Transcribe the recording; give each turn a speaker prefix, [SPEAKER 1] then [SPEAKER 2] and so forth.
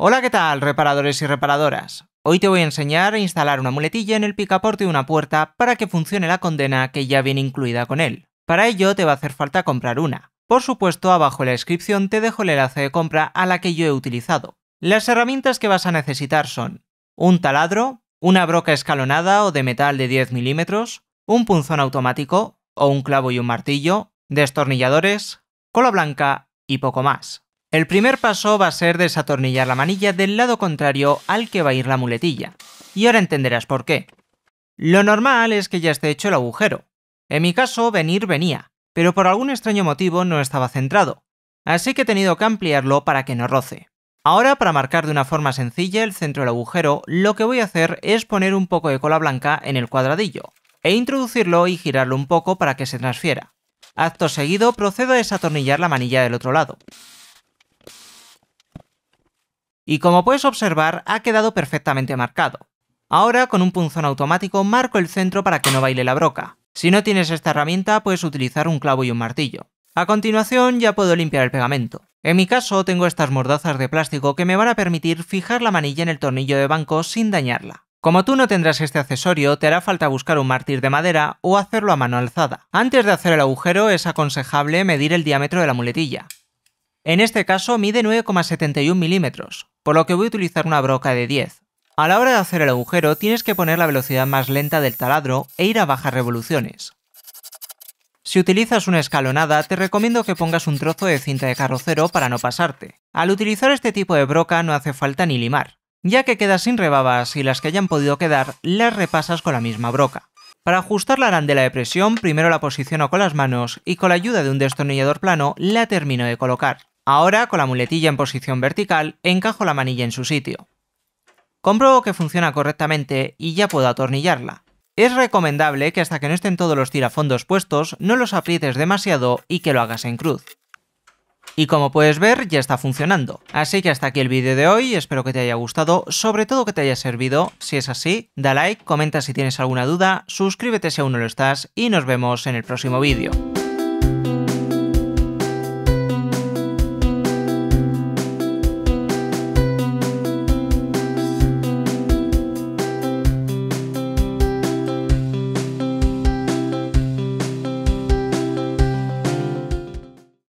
[SPEAKER 1] Hola, ¿qué tal, reparadores y reparadoras? Hoy te voy a enseñar a instalar una muletilla en el picaporte de una puerta para que funcione la condena que ya viene incluida con él. Para ello te va a hacer falta comprar una. Por supuesto, abajo en la descripción te dejo el enlace de compra a la que yo he utilizado. Las herramientas que vas a necesitar son un taladro, una broca escalonada o de metal de 10 milímetros, un punzón automático o un clavo y un martillo, destornilladores, cola blanca y poco más. El primer paso va a ser desatornillar la manilla del lado contrario al que va a ir la muletilla. Y ahora entenderás por qué. Lo normal es que ya esté hecho el agujero. En mi caso, venir venía, pero por algún extraño motivo no estaba centrado, así que he tenido que ampliarlo para que no roce. Ahora, para marcar de una forma sencilla el centro del agujero, lo que voy a hacer es poner un poco de cola blanca en el cuadradillo, e introducirlo y girarlo un poco para que se transfiera. Acto seguido procedo a desatornillar la manilla del otro lado y como puedes observar ha quedado perfectamente marcado. Ahora con un punzón automático marco el centro para que no baile la broca. Si no tienes esta herramienta puedes utilizar un clavo y un martillo. A continuación ya puedo limpiar el pegamento. En mi caso tengo estas mordazas de plástico que me van a permitir fijar la manilla en el tornillo de banco sin dañarla. Como tú no tendrás este accesorio, te hará falta buscar un mártir de madera o hacerlo a mano alzada. Antes de hacer el agujero es aconsejable medir el diámetro de la muletilla. En este caso mide 9,71 milímetros por lo que voy a utilizar una broca de 10. A la hora de hacer el agujero tienes que poner la velocidad más lenta del taladro e ir a bajas revoluciones. Si utilizas una escalonada, te recomiendo que pongas un trozo de cinta de carrocero para no pasarte. Al utilizar este tipo de broca no hace falta ni limar, ya que queda sin rebabas y las que hayan podido quedar las repasas con la misma broca. Para ajustar la arandela de presión, primero la posiciono con las manos y con la ayuda de un destornillador plano la termino de colocar. Ahora, con la muletilla en posición vertical, encajo la manilla en su sitio. Comprobo que funciona correctamente y ya puedo atornillarla. Es recomendable que hasta que no estén todos los tirafondos puestos, no los aprietes demasiado y que lo hagas en cruz. Y como puedes ver, ya está funcionando. Así que hasta aquí el vídeo de hoy, espero que te haya gustado, sobre todo que te haya servido. Si es así, da like, comenta si tienes alguna duda, suscríbete si aún no lo estás y nos vemos en el próximo vídeo.